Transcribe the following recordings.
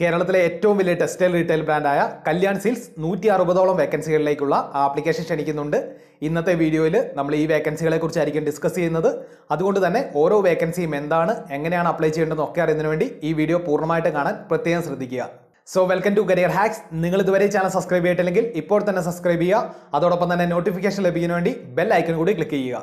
കേരളത്തിലെ ഏറ്റവും വലിയ ടെക്സ്റ്റൈൽ റീറ്റെയിൽ ബ്രാൻഡായ കല്യാൺ സിൽസ് നൂറ്റി അറുപതോളം വേക്കൻസികളിലേക്കുള്ള ആപ്ലിക്കേഷൻ ക്ഷണിക്കുന്നുണ്ട് ഇന്നത്തെ വീഡിയോയിൽ നമ്മൾ ഈ വേക്കൻസികളെ കുറിച്ചായിരിക്കും ഡിസ്കസ് ചെയ്യുന്നത് അതുകൊണ്ട് തന്നെ ഓരോ വേക്കൻസിയും എന്താണ് എങ്ങനെയാണ് അപ്ലൈ ചെയ്യേണ്ടതെന്നൊക്കെ അറിയുന്നതിന് വേണ്ടി ഈ വീഡിയോ പൂർണ്ണമായിട്ട് കാണാൻ പ്രത്യേകം ശ്രദ്ധിക്കുക so welcome to career hacks നിങ്ങൾ ഇതുവരെ ചാനൽ സബ്സ്ക്രൈബ് ചെയ്തിട്ടില്ലെങ്കിൽ ഇപ്പോൾ തന്നെ സബ്സ്ക്രൈബ് ചെയ്യുക അതോടൊപ്പം തന്നെ നോട്ടിഫിക്കേഷൻ ലഭിക്കുന്നതിന് വേണ്ടി ബെൽ ഐക്കൺ കൂടി ക്ലിക്ക് ചെയ്യുക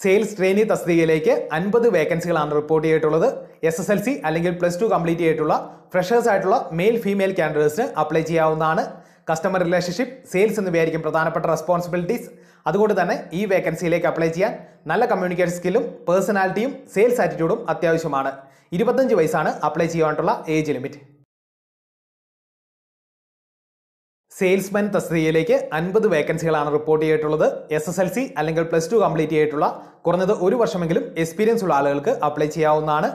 സെയിൽസ് ട്രെയിനി തസ്തികയിലേക്ക് അൻപത് വേക്കൻസികളാണ് റിപ്പോർട്ട് ചെയ്തിട്ടുള്ളത് എസ് എസ് എൽ സി അല്ലെങ്കിൽ പ്ലസ് ടു കംപ്ലീറ്റ് ചെയ്തിട്ടുള്ള ഫ്രഷേഴ്സ് ആയിട്ടുള്ള മെയിൽ ഫീമെയിൽ കാൻഡിഡേറ്റ്സിന് അപ്ലൈ ചെയ്യാവുന്നതാണ് കസ്റ്റമർ റിലേഷൻഷിപ്പ് സെയിൽസ് എന്നിവയായിരിക്കും പ്രധാനപ്പെട്ട റെസ്പോൺസിബിലിറ്റീസ് അതുകൊണ്ട് തന്നെ ഈ വേക്കൻസിയിലേക്ക് അപ്ലൈ ചെയ്യാൻ നല്ല കമ്മ്യൂണിക്കേഷൻ സ്കില്ലും പേഴ്സണാലിറ്റിയും സെയിൽസ് ആറ്റിറ്റ്യൂഡും അത്യാവശ്യമാണ് ഇരുപത്തഞ്ച് വയസ്സാണ് അപ്ലൈ ചെയ്യാനായിട്ടുള്ള ഏജ് ലിമിറ്റ് സെയിൽസ്മാൻ തസ്തികയിലേക്ക് അൻപത് വേക്കൻസികളാണ് റിപ്പോർട്ട് ചെയ്തിട്ടുള്ളത് എസ് എസ് എൽ സി അല്ലെങ്കിൽ പ്ലസ് ടു കംപ്ലീറ്റ് ചെയ്തിട്ടുള്ള കുറഞ്ഞത് ഒരു വർഷമെങ്കിലും എക്സ്പീരിയൻസ് ഉള്ള ആളുകൾക്ക് അപ്ലൈ ചെയ്യാവുന്നതാണ്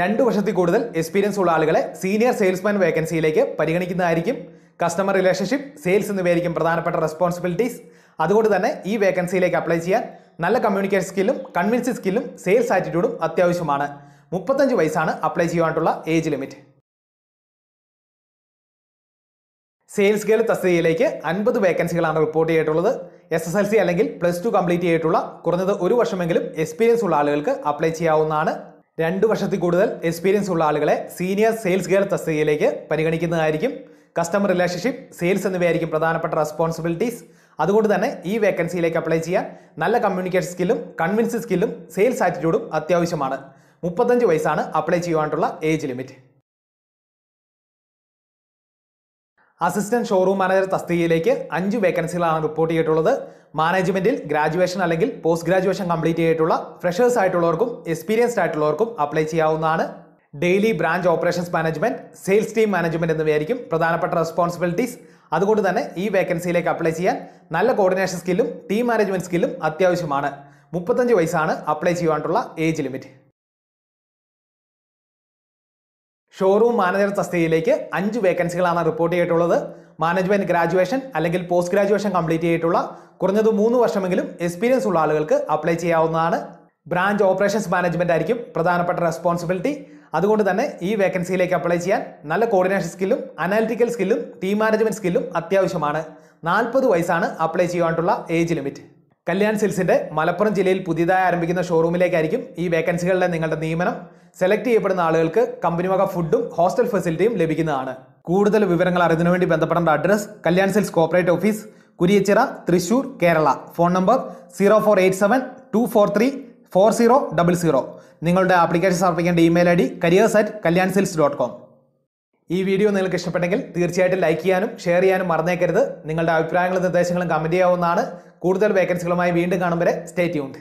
രണ്ട് വർഷത്തിൽ കൂടുതൽ എക്സ്പീരിയൻസ് ഉള്ള ആളുകളെ സീനിയർ സെയിൽസ്മാൻ വേക്കൻസിയിലേക്ക് പരിഗണിക്കുന്നതായിരിക്കും കസ്റ്റമർ റിലേഷൻഷിപ്പ് സെയിൽസ് എന്നിവയായിരിക്കും പ്രധാനപ്പെട്ട റെസ്പോൺസിബിലിറ്റീസ് അതുകൊണ്ട് തന്നെ ഈ വേക്കൻസിയിലേക്ക് അപ്ലൈ ചെയ്യാൻ നല്ല കമ്മ്യൂണിക്കേഷൻ സ്കില്ലും കൺവിൻസിങ് സ്കില്ലും സെയിൽസ് ആറ്റിറ്റ്യൂഡും അത്യാവശ്യമാണ് മുപ്പത്തഞ്ച് വയസ്സാണ് അപ്ലൈ ചെയ്യാനായിട്ടുള്ള ഏജ് ലിമിറ്റ് സെയിൽസ് ഗേൾ തസ്തികയിലേക്ക് അൻപത് വേക്കൻസികളാണ് റിപ്പോർട്ട് ചെയ്തിട്ടുള്ളത് എസ് എസ് എൽ സി അല്ലെങ്കിൽ പ്ലസ് ടു കംപ്ലീറ്റ് ചെയ്തിട്ടുള്ള കുറഞ്ഞത് ഒരു വർഷമെങ്കിലും എക്സ്പീരിയൻസ് ഉള്ള ആളുകൾക്ക് അപ്ലൈ ചെയ്യാവുന്നതാണ് രണ്ട് വർഷത്തിൽ കൂടുതൽ എക്സ്പീരിയൻസ് ഉള്ള ആളുകളെ സീനിയർ സെയിൽസ് ഗേൾ തസ്തികയിലേക്ക് പരിഗണിക്കുന്നതായിരിക്കും കസ്റ്റമർ റിലേഷൻഷിപ്പ് സെയിൽസ് എന്നിവയായിരിക്കും പ്രധാനപ്പെട്ട റെസ്പോൺസിബിലിറ്റീസ് അതുകൊണ്ട് തന്നെ ഈ വേക്കൻസിയിലേക്ക് അപ്ലൈ ചെയ്യാൻ നല്ല കമ്മ്യൂണിക്കേഷൻ സ്കില്ലും കൺവിൻസ് സ്കില്ലും സെയിൽസ് ആറ്റിറ്റ്യൂഡും അത്യാവശ്യമാണ് മുപ്പത്തഞ്ച് വയസ്സാണ് അപ്ലൈ ചെയ്യുവാനുള്ള age limit assistant showroom manager തസ്തികയിലേക്ക് അഞ്ച് വേക്കൻസികളാണ് റിപ്പോർട്ട് ചെയ്തിട്ടുള്ളത് മാനേജ്മെന്റിൽ ഗ്രാജുവേഷൻ അല്ലെങ്കിൽ പോസ്റ്റ് ഗ്രാജുവേഷൻ കംപ്ലീറ്റ് ചെയ്തിട്ടുള്ള ഫ്രഷേഴ്സ് ആയിട്ടുള്ളവർക്കും എക്സ്പീരിയൻസ്ഡ് ആയിട്ടുള്ളവർക്കും അപ്ലൈ ചെയ്യാവുന്നതാണ് daily branch operations management sales team management എന്നിവയായിരിക്കും പ്രധാനപ്പെട്ട റെസ്പോൺസിബിലിറ്റീസ് അതുകൊണ്ട് തന്നെ ഈ വേക്കൻസിയിലേക്ക് അപ്ലൈ ചെയ്യാൻ നല്ല കോർഡിനേഷൻ സ്കില്ലും ടീം മാനേജ്മെന്റ് സ്കില്ലും അത്യാവശ്യമാണ് മുപ്പത്തഞ്ച് വയസ്സാണ് അപ്ലൈ ചെയ്യാനുള്ള ഏജ് ലിമിറ്റ് ഷോറൂം മാനേജർ തസ്തികയിലേക്ക് അഞ്ച് വേക്കൻസികളാണ് റിപ്പോർട്ട് ചെയ്തിട്ടുള്ളത് മാനേജ്മെന്റ് ഗ്രാജുവേഷൻ അല്ലെങ്കിൽ പോസ്റ്റ് ഗ്രാജുവേഷൻ കംപ്ലീറ്റ് ചെയ്തിട്ടുള്ള കുറഞ്ഞത് മൂന്ന് വർഷമെങ്കിലും എക്സ്പീരിയൻസ് ഉള്ള ആളുകൾക്ക് അപ്ലൈ ചെയ്യാവുന്നതാണ് ബ്രാഞ്ച് ഓപ്പറേഷൻസ് മാനേജ്മെന്റ് ആയിരിക്കും പ്രധാനപ്പെട്ട റെസ്പോൺസിബിലിറ്റി അതുകൊണ്ട് തന്നെ ഈ വേക്കൻസിയിലേക്ക് അപ്ലൈ ചെയ്യാൻ നല്ല കോർഡിനേഷൻ സ്കില്ലും അനാലിറ്റിക്കൽ സ്കില്ലും ടീം മാനേജ്മെന്റ് സ്കില്ലും അത്യാവശ്യമാണ് നാൽപ്പത് വയസ്സാണ് അപ്ലൈ ചെയ്യാനുള്ള ഏജ് ലിമിറ്റ് കല്യാൺ സിൽസിൻ്റെ മലപ്പുറം ജില്ലയിൽ പുതിയതായി ആരംഭിക്കുന്ന ഷോറൂമിലേക്കായിരിക്കും ഈ വേക്കൻസികളുടെ നിങ്ങളുടെ നിയമനം സെലക്ട് ചെയ്യപ്പെടുന്ന ആളുകൾക്ക് കമ്പനി വക ഫുഡും ഹോസ്റ്റൽ ഫെസിലിറ്റിയും ലഭിക്കുന്നതാണ് കൂടുതൽ വിവരങ്ങൾ അറിയുന്നതിനു വേണ്ടി ബന്ധപ്പെടേണ്ട address Kalyan Silks corporate office Kuriachira Thrissur Kerala phone number zero four eight seven two four three four zero double zero നിങ്ങളുടെ ആപ്ലിക്കേഷൻ സമർപ്പിക്കേണ്ട email I D careers at Kalyan Silks dot com ഈ വീഡിയോ നിങ്ങൾക്ക് ഇഷ്ടപ്പെട്ടെങ്കിൽ തീർച്ചയായിട്ടും ലൈക്ക് ചെയ്യാനും ഷെയർ ചെയ്യാനും മറന്നേക്കരുത് നിങ്ങളുടെ അഭിപ്രായങ്ങളും നിർദ്ദേശങ്ങളും കമൻറ്റ് ചെയ്യാവുന്നതാണ് കൂടുതൽ വേക്കൻസികളുമായി വീണ്ടും കാണും വരെ സ്റ്റേ ട്യൂൺഡ്